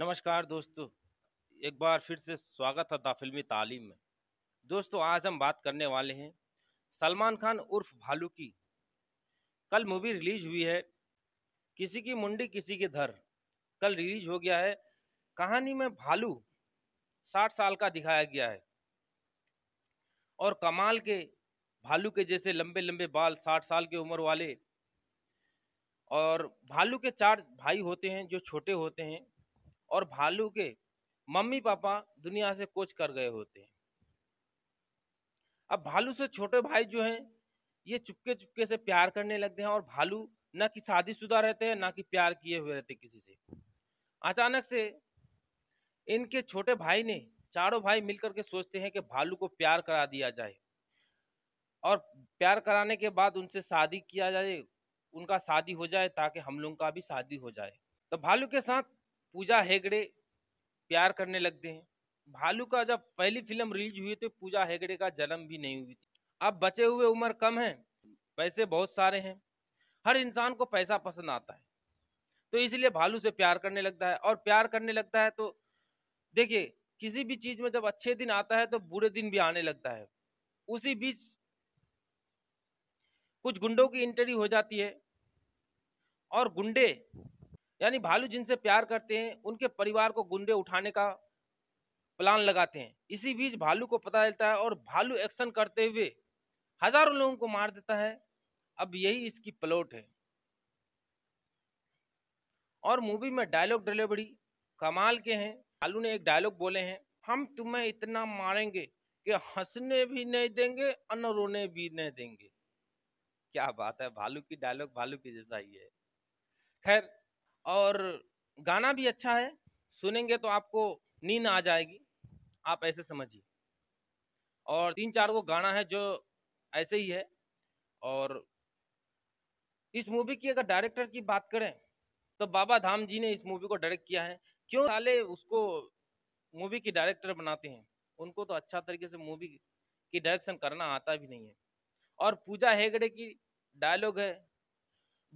नमस्कार दोस्तों एक बार फिर से स्वागत है दाफिल्मी तालीम में दोस्तों आज हम बात करने वाले हैं सलमान खान उर्फ भालू की कल मूवी रिलीज हुई है किसी की मुंडी किसी के धर कल रिलीज हो गया है कहानी में भालू साठ साल का दिखाया गया है और कमाल के भालू के जैसे लंबे लंबे बाल साठ साल की उम्र वाले और भालू के चार भाई होते हैं जो छोटे होते हैं और भालू के मम्मी पापा दुनिया से कोच कर गए होते हैं अब भालू से छोटे भाई जो हैं ये चुपके चुपके से प्यार करने लगते हैं और भालू ना कि शादीशुदा रहते हैं ना कि प्यार किए हुए रहते किसी से अचानक से इनके छोटे भाई ने चारों भाई मिलकर के सोचते हैं कि भालू को प्यार करा दिया जाए और प्यार कराने के बाद उनसे शादी किया जाए उनका शादी हो जाए ताकि हम लोगों का भी शादी हो जाए तो भालू के साथ पूजा हेगड़े प्यार करने लगते हैं भालू का जब पहली फिल्म रिलीज हुई तो पूजा हेगड़े का जन्म भी नहीं हुई थी अब बचे हुए उम्र कम है पैसे बहुत सारे हैं हर इंसान को पैसा पसंद आता है तो इसलिए भालू से प्यार करने लगता है और प्यार करने लगता है तो देखिए किसी भी चीज़ में जब अच्छे दिन आता है तो बुरे दिन भी आने लगता है उसी बीच कुछ गुंडों की एंट्री हो जाती है और गुंडे यानी भालू जिनसे प्यार करते हैं उनके परिवार को गुंडे उठाने का प्लान लगाते हैं इसी बीच भालू को पता चलता है और भालू एक्शन करते हुए हजारों लोगों को मार देता है अब यही इसकी प्लॉट है और मूवी में डायलॉग डिलीवरी कमाल के हैं भालू ने एक डायलॉग बोले हैं हम तुम्हें इतना मारेंगे कि हंसने भी नहीं देंगे अन रोने भी नहीं देंगे क्या बात है भालू की डायलॉग भालू की जैसा ही है खैर और गाना भी अच्छा है सुनेंगे तो आपको नींद आ जाएगी आप ऐसे समझिए और तीन चार वो गाना है जो ऐसे ही है और इस मूवी की अगर डायरेक्टर की बात करें तो बाबा धाम जी ने इस मूवी को डायरेक्ट किया है क्यों साले उसको मूवी की डायरेक्टर बनाते हैं उनको तो अच्छा तरीके से मूवी की डायरेक्शन करना आता भी नहीं है और पूजा हेगड़े की डायलॉग है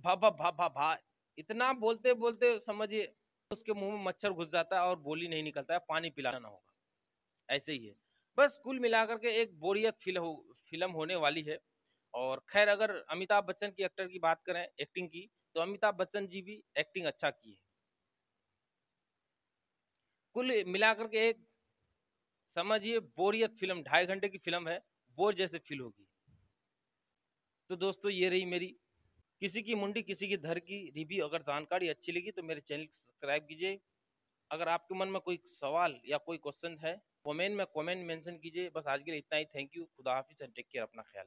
भा भा भा भा भा इतना बोलते बोलते समझिए उसके मुंह में मच्छर घुस जाता है और बोली नहीं निकलता है पानी पिलाना होगा ऐसे ही है बस कुल मिलाकर के एक बोरियत फिल्म हो, फिल्म होने वाली है और खैर अगर अमिताभ बच्चन की एक्टर की बात करें एक्टिंग की तो अमिताभ बच्चन जी भी एक्टिंग अच्छा की है कुल मिलाकर के एक समझिए बोरियत फिल्म ढाई घंटे की फिल्म है बोर जैसे फील होगी तो दोस्तों ये रही मेरी किसी की मुंडी किसी की धर की रिव्यू अगर जानकारी अच्छी लगी तो मेरे चैनल को सब्सक्राइब कीजिए अगर आपके मन में कोई सवाल या कोई क्वेश्चन है कमेंट में कमेंट मेंशन कीजिए बस आज के लिए इतना ही थैंक यू खुदा हाफिज़ एंड टेक केयर अपना ख्याल